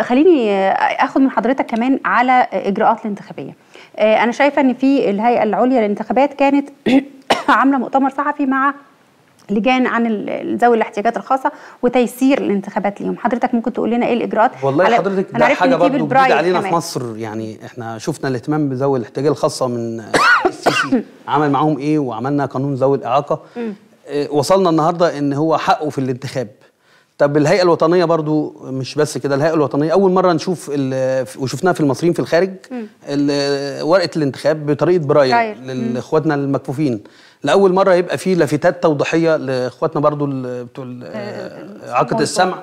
خليني اخد من حضرتك كمان على اجراءات الانتخابيه آه، انا شايفه ان في الهيئه العليا للانتخابات كانت عامله مؤتمر صحفي مع لجان عن ذوي الاحتياجات الخاصه وتيسير الانتخابات ليهم حضرتك ممكن تقول لنا ايه الاجراءات والله على حضرتك ده حاجه برضه جديده علينا كمان. في مصر يعني احنا شفنا الاهتمام بذوي الاحتياجات الخاصه من السيسي عمل معاهم ايه وعملنا قانون ذوي الاعاقه آه، وصلنا النهارده ان هو حقه في الانتخاب طب الهيئه الوطنيه برضو مش بس كده الهيئه الوطنيه اول مره نشوف وشفناها في المصريين في الخارج ورقه الانتخاب بطريقه برايل لاخواتنا المكفوفين لاول مره يبقى في لافتات توضيحيه لاخواتنا برضو بتوع اعاقه السمع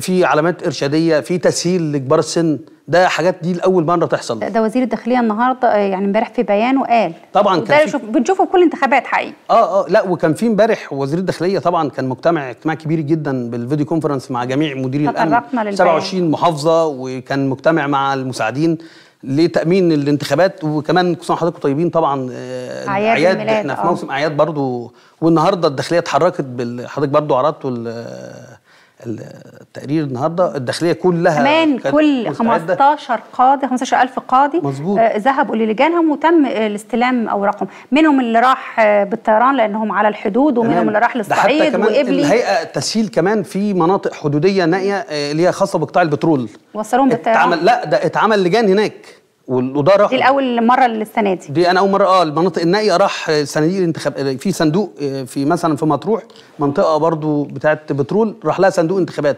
في علامات ارشاديه في تسهيل لكبار السن ده حاجات دي لاول مره تحصل ده وزير الداخليه النهارده آه، يعني امبارح في بيانه قال طبعا كان في... بنشوفه في كل انتخابات حقيقي اه اه لا وكان في امبارح وزير الداخليه طبعا كان مجتمع اجتماع كبير جدا بالفيديو كونفرنس مع جميع مديري الامن 27 محافظه وكان مجتمع مع المساعدين لتامين الانتخابات وكمان كل سنه وحضراتكم طيبين طبعا آه، اعياد, الميلاد احنا في آه. موسم اعياد برضو والنهارده الداخليه اتحركت حضرتك برضو عرضتوا التقرير النهارده الداخليه كلها كمان كل 15 قاضي 15000 قاضي مظبوط آه، ذهبوا للجانهم وتم الاستلام اوراقهم منهم اللي راح آه، بالطيران لانهم على الحدود ومنهم اللي راح للصعيد وابلي الهيئه تسهيل كمان في مناطق حدوديه نائيه آه، اللي هي خاصه بقطاع البترول وصلوهم بالطيران لا ده اتعمل لجان هناك وده راح دي الاول مره للسنه دي دي انا اول مره اه المناطق النائيه راح صناديق الانتخاب في صندوق آه، في مثلا في مطروح منطقه برضو بتاعت بترول راح لها صندوق انتخابات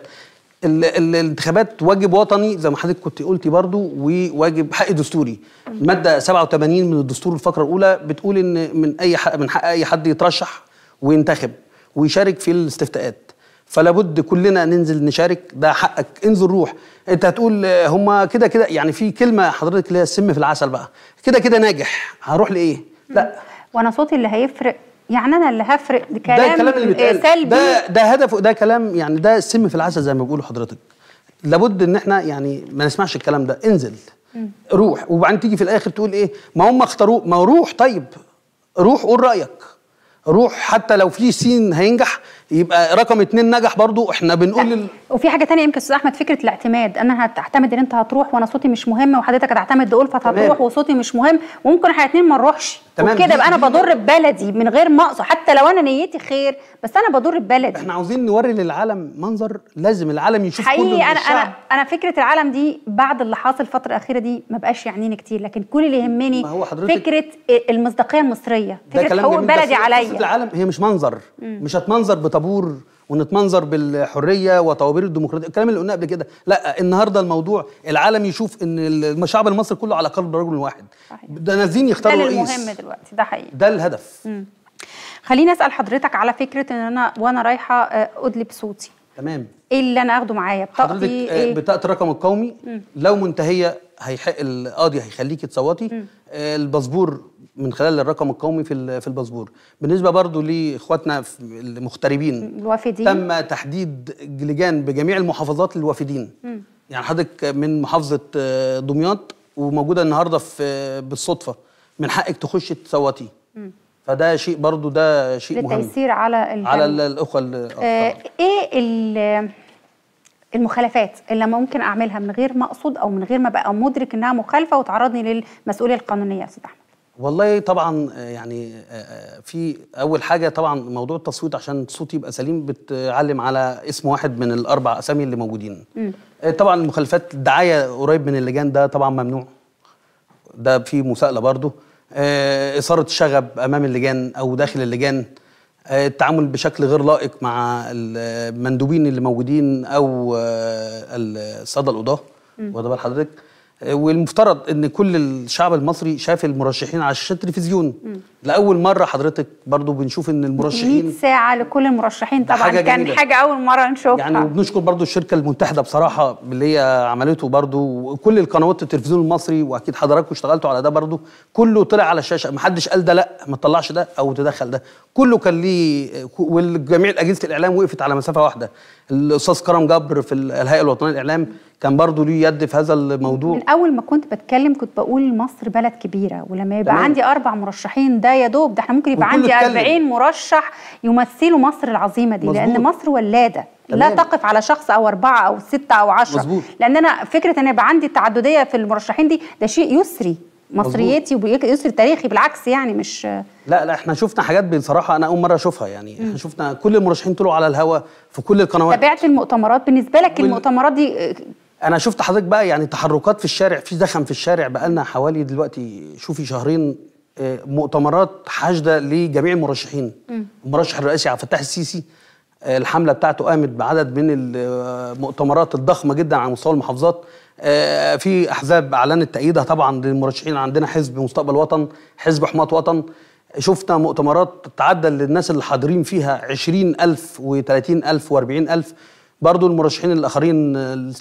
ال... ال... الانتخابات واجب وطني زي ما حضرتك كنت قلتي برضو وواجب حق دستوري الماده 87 من الدستور الفقره الاولى بتقول ان من اي حق من حق اي حد يترشح وينتخب ويشارك في الاستفتاءات فلا بد كلنا ننزل نشارك ده حقك انزل روح انت هتقول هما كده كده يعني في كلمه حضرتك اللي هي السم في العسل بقى كده كده ناجح هروح لايه لا وانا صوتي اللي هيفرق يعني انا اللي هفرق كلام ده الكلام اللي بيتقال سلبي ده ده هدفه ده كلام يعني ده السم في العسل زي ما بيقولوا حضرتك لابد ان احنا يعني ما نسمعش الكلام ده انزل روح وبعدين تيجي في الاخر تقول ايه ما هم اختاروه ما روح طيب روح قول رايك روح حتى لو في سين هينجح يبقى رقم اتنين نجح برضو احنا بنقول وفي حاجه تانية يمكن استاذ احمد فكره الاعتماد انا هتعتمد ان انت هتروح وانا صوتي مش مهم وحضرتك هتعتمد تقول فهتروح وصوتي مش مهم وممكن احنا الاثنين ما نروحش وكده يبقى انا بضر ببلدي من غير ما اقصد حتى لو انا نيتي خير بس انا بضر ببلدي احنا عاوزين نوري للعالم منظر لازم العالم يشوف حقيقي كله حقيقي انا انا انا فكره العالم دي بعد اللي حاصل الفتره الاخيره دي ما بقاش يعنيني كتير لكن كل اللي يهمني فكره المصداقيه المصريه فكره حقوق بلدي عليا العالم هي مش منظر مش هتمنظر بطابور ونتمنظر بالحريه وطوابير الديمقراطيه الكلام اللي قلناه قبل كده لا النهارده الموضوع العالم يشوف ان الشعب المصري كله على قلب رجل واحد صحيح. ده نازلين يختاروا رئيس ده المهم دلوقتي ده حقيقي ده الهدف خليني اسال حضرتك على فكره ان انا وانا رايحه آه، ادلي بصوتي تمام ايه اللي انا اخده معايا بطاقتي آه، إيه؟ بطاقه الرقم القومي مم. لو منتهيه هيحق القاضي هيخليكي تصوتي آه، الباسبور من خلال الرقم القومي في في الباسبور بالنسبه برضو لاخواتنا المغتربين الوافدين تم تحديد لجان بجميع المحافظات للوافدين م. يعني حضرتك من محافظه آه، دمياط وموجوده النهارده في آه، بالصدفه من حقك تخش تصوتي فده شيء برضو ده شيء مهم للتيسير على الجميل. على الاخوه آه, آه، ايه المخالفات اللي ممكن اعملها من غير ما اقصد او من غير ما بقى مدرك انها مخالفه وتعرضني للمسؤوليه القانونيه يا استاذ احمد والله طبعا يعني في اول حاجه طبعا موضوع التصويت عشان الصوت يبقى سليم بتعلم على اسم واحد من الاربع اسامي اللي موجودين م. آه، طبعا المخالفات الدعايه قريب من اللجان ده طبعا ممنوع ده في مساءله برضه آه، اثاره الشغب امام اللجان او داخل اللجان آه، التعامل بشكل غير لائق مع المندوبين اللي موجودين او الساده القضاه واخد بال حضرتك والمفترض ان كل الشعب المصري شاف المرشحين على شاشه التلفزيون لاول مره حضرتك برضو بنشوف ان المرشحين 100 ساعه لكل المرشحين طبعا حاجة كان جميلة. حاجه اول مره نشوفها يعني وبنشكر برضو الشركه المتحده بصراحه اللي هي عملته برضو وكل القنوات التلفزيون المصري واكيد حضراتكم اشتغلتوا على ده برضو كله طلع على الشاشه ما حدش قال ده لا ما تطلعش ده او تدخل ده كله كان ليه والجميع اجهزه الاعلام وقفت على مسافه واحده الاستاذ كرم جبر في الهيئه الوطنيه للاعلام كان برضه ليه يد في هذا الموضوع من اول ما كنت بتكلم كنت بقول مصر بلد كبيره ولما يبقى تمام. عندي اربع مرشحين ده يا دوب ده احنا ممكن يبقى عندي 40 مرشح يمثلوا مصر العظيمه دي مزبوط. لان مصر ولاده تمام. لا تقف على شخص او اربعه او سته او عشره مزبوط. لان انا فكره ان يبقى عندي التعدديه في المرشحين دي ده شيء يسري مصريتي ويسر تاريخي بالعكس يعني مش لا لا احنا شفنا حاجات بصراحه انا اول مره اشوفها يعني احنا شفنا كل المرشحين طلعوا على الهواء في كل القنوات تابعت المؤتمرات بالنسبه لك وال... المؤتمرات دي آه، انا شفت حضرتك بقى يعني تحركات في الشارع في زخم في الشارع بقى لنا حوالي دلوقتي شوفي شهرين آه، مؤتمرات حاشده لجميع المرشحين م. المرشح الرئيسي عبد الفتاح السيسي الحمله بتاعته قامت بعدد من المؤتمرات الضخمه جدا على مستوى المحافظات آه، في احزاب اعلنت تأييدها طبعا للمرشحين عندنا حزب مستقبل وطن حزب حماة وطن شفنا مؤتمرات تعدى للناس اللي حاضرين فيها 20000 و30000 و40000 برضه المرشحين الاخرين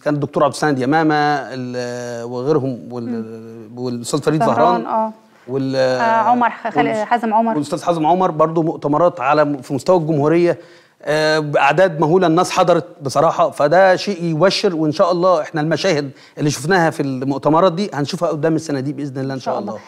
كان الدكتور عبد السند يمامه وغيرهم والاستاذ فريد زهران آه. وال آه عمر حازم عمر والاستاذ حازم عمر برضه مؤتمرات على في مستوى الجمهوريه باعداد آه، مهوله الناس حضرت بصراحه فده شيء يبشر وان شاء الله احنا المشاهد اللي شفناها في المؤتمرات دي هنشوفها قدام السنه دي باذن الله ان شاء الله